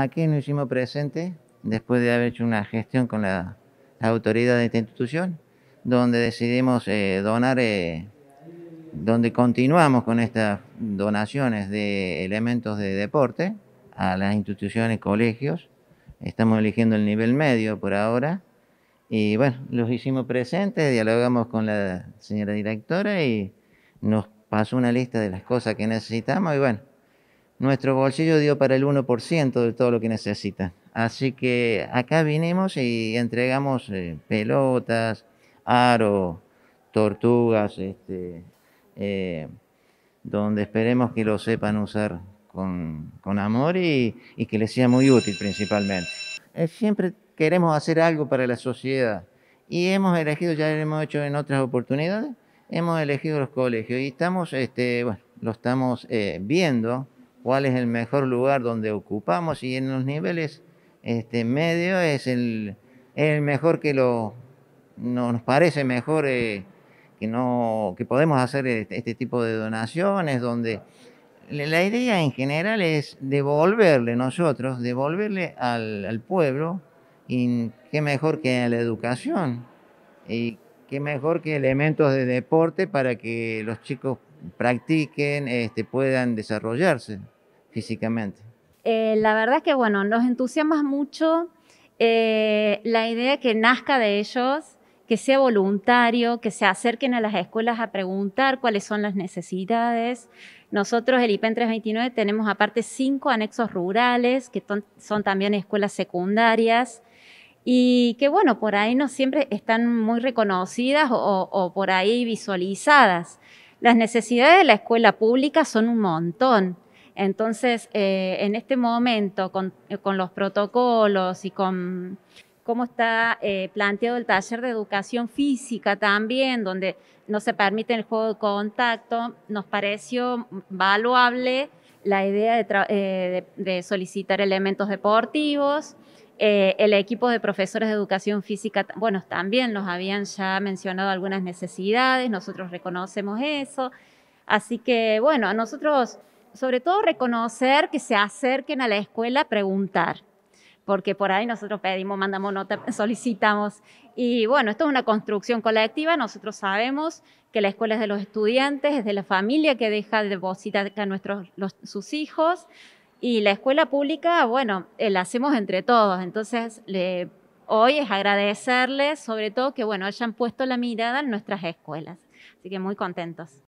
Aquí nos hicimos presente después de haber hecho una gestión con la, autoridad de esta institución, donde decidimos eh, donar, eh, donde continuamos con estas donaciones de elementos de deporte a las instituciones, colegios. Estamos eligiendo el nivel medio por ahora. Y bueno, los hicimos presentes, dialogamos con la señora directora y nos pasó una lista de las cosas que necesitamos y bueno, nuestro bolsillo dio para el 1% de todo lo que necesita. Así que acá vinimos y entregamos eh, pelotas, aro, tortugas, este, eh, donde esperemos que lo sepan usar con, amor y, que les sea muy útil principalmente. Eh, siempre queremos hacer algo para la sociedad y hemos elegido, ya lo hemos hecho en otras oportunidades, hemos elegido los colegios y estamos, este, lo estamos viendo cuál es el mejor lugar donde ocupamos y en los niveles este, medios es el, mejor que lo, nos parece mejor eh, que, no, podemos hacer este, este, tipo de donaciones donde la idea en general es devolverle nosotros, devolverle al, pueblo, y qué mejor que la educación, y qué mejor que elementos de deporte para que los chicos practiquen, este, puedan desarrollarse físicamente? Eh, la verdad es que, bueno, nos entusiasma mucho eh, la idea que nazca de ellos, que sea voluntario, que se acerquen a las escuelas a preguntar cuáles son las necesidades. Nosotros, el IPEN 329, tenemos aparte cinco anexos rurales, que son también escuelas secundarias, y que bueno, por ahí no siempre están muy reconocidas o por ahí visualizadas. Las necesidades de la escuela pública son un montón entonces, eh, en este momento, eh, con, los protocolos y con cómo está eh, planteado el taller de educación física también, donde no se permite el juego de contacto, nos pareció valuable la idea de, solicitar elementos deportivos. el equipo de profesores de educación física, bueno, también nos habían ya mencionado algunas necesidades, nosotros reconocemos eso. Así que, bueno, a nosotros sobre todo reconocer que se acerquen a la escuela preguntar, porque por ahí nosotros pedimos, mandamos nota, solicitamos. Y bueno, esto es una construcción colectiva, nosotros sabemos que la escuela es de los estudiantes, es de la familia que deja de deposita a nuestros, sus hijos, y la escuela pública, bueno, eh, la hacemos entre todos, entonces hoy es agradecerles sobre todo que bueno, hayan puesto la mirada en nuestras escuelas, así que muy contentos.